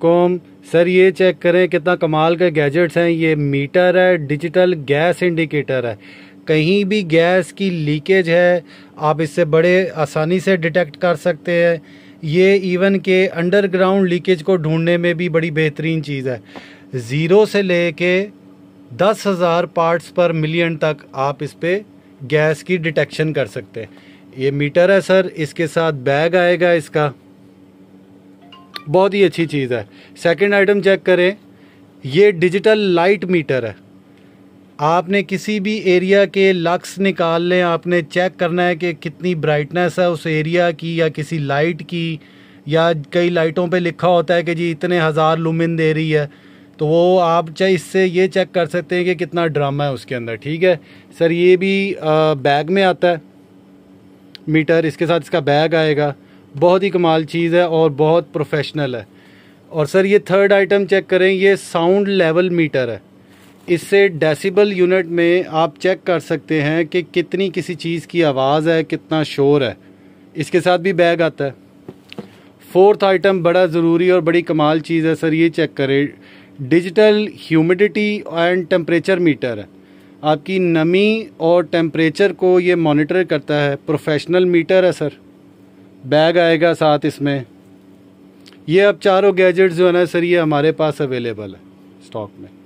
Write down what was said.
com sir ये check करें कितना कमाल के गैजेट्स हैं ये मीटर है डिजिटल गैस इंडिकेटर है कहीं भी गैस की लीकेज है आप इससे बड़े आसानी से डिटेक्ट कर सकते हैं ये इवन के अंडरग्राउंड लीकेज को ढूंढने में भी बड़ी बेहतरीन चीज़ है ज़ीरो से ले कर दस हज़ार पार्ट्स पर मिलियन तक आप इस पर गैस की डिटेक्शन कर सकते हैं ये मीटर है सर इसके साथ बैग आएगा इसका बहुत ही अच्छी चीज़ है सेकंड आइटम चेक करें ये डिजिटल लाइट मीटर है आपने किसी भी एरिया के लक्स निकाल लें आपने चेक करना है कि कितनी ब्राइटनेस है उस एरिया की या किसी लाइट की या कई लाइटों पे लिखा होता है कि जी इतने हज़ार लुमिन दे रही है तो वो आप चाहे इससे ये चेक कर सकते हैं कि कितना ड्रामा है उसके अंदर ठीक है सर ये भी बैग में आता है मीटर इसके साथ इसका बैग आएगा बहुत ही कमाल चीज़ है और बहुत प्रोफेशनल है और सर ये थर्ड आइटम चेक करें ये साउंड लेवल मीटर है इससे डेसिबल यूनिट में आप चेक कर सकते हैं कि कितनी किसी चीज़ की आवाज़ है कितना शोर है इसके साथ भी बैग आता है फोर्थ आइटम बड़ा ज़रूरी और बड़ी कमाल चीज़ है सर ये चेक करें digital humidity and temperature meter है आपकी नमी और टेम्परेचर को ये मॉनिटर करता है प्रोफेशनल मीटर है सर बैग आएगा साथ इसमें ये अब चारों गैजेट्स जो है ना सर ये हमारे पास अवेलेबल है स्टॉक में